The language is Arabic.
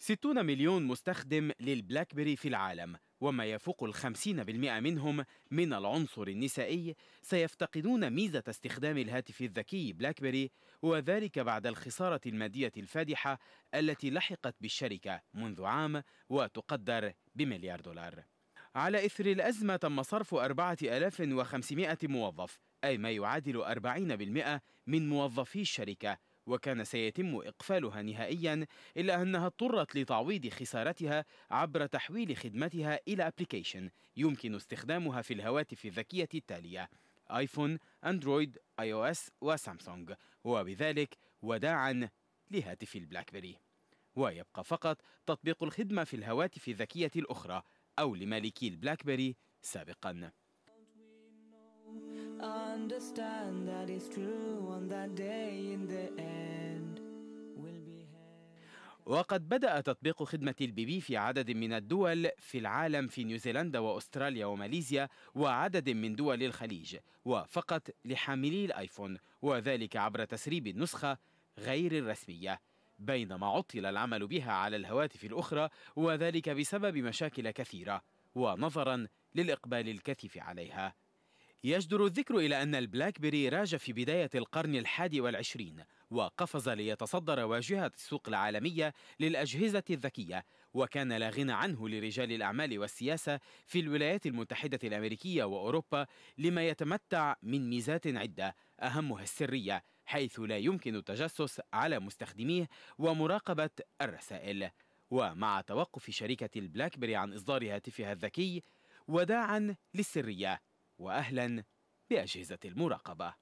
60 مليون مستخدم للبلاك بيري في العالم وما يفوق الخمسين بالمئة منهم من العنصر النسائي سيفتقدون ميزة استخدام الهاتف الذكي بلاك بيري وذلك بعد الخسارة المادية الفادحة التي لحقت بالشركة منذ عام وتقدر بمليار دولار على إثر الأزمة تم صرف 4500 موظف أي ما يعادل 40% من موظفي الشركة وكان سيتم إقفالها نهائيا إلا أنها اضطرت لتعويض خسارتها عبر تحويل خدمتها إلى أبليكيشن يمكن استخدامها في الهواتف الذكية التالية آيفون، أندرويد، آي أو إس وسامسونج وبذلك وداعا لهاتف البلاك بيري ويبقى فقط تطبيق الخدمة في الهواتف الذكية الأخرى أو لمالكي البلاك بيري سابقاً understand that it's true on that day in the end will be وقد بدأ تطبيق خدمة البي بي في عدد من الدول في العالم في نيوزيلندا وأستراليا وماليزيا وعدد من دول الخليج وفقط لحاملي الآيفون وذلك عبر تسريب النسخة غير الرسمية بينما عطل العمل بها على الهواتف الأخرى وذلك بسبب مشاكل كثيرة ونظرا للإقبال الكثيف عليها يجدر الذكر إلى أن البلاك بيري راج في بداية القرن الحادي والعشرين وقفز ليتصدر واجهة السوق العالمية للأجهزة الذكية وكان لا غنى عنه لرجال الأعمال والسياسة في الولايات المتحدة الأمريكية وأوروبا لما يتمتع من ميزات عدة أهمها السرية حيث لا يمكن التجسس على مستخدميه ومراقبة الرسائل ومع توقف شركة البلاك بيري عن إصدار هاتفها الذكي وداعا للسرية وأهلا بأجهزة المراقبة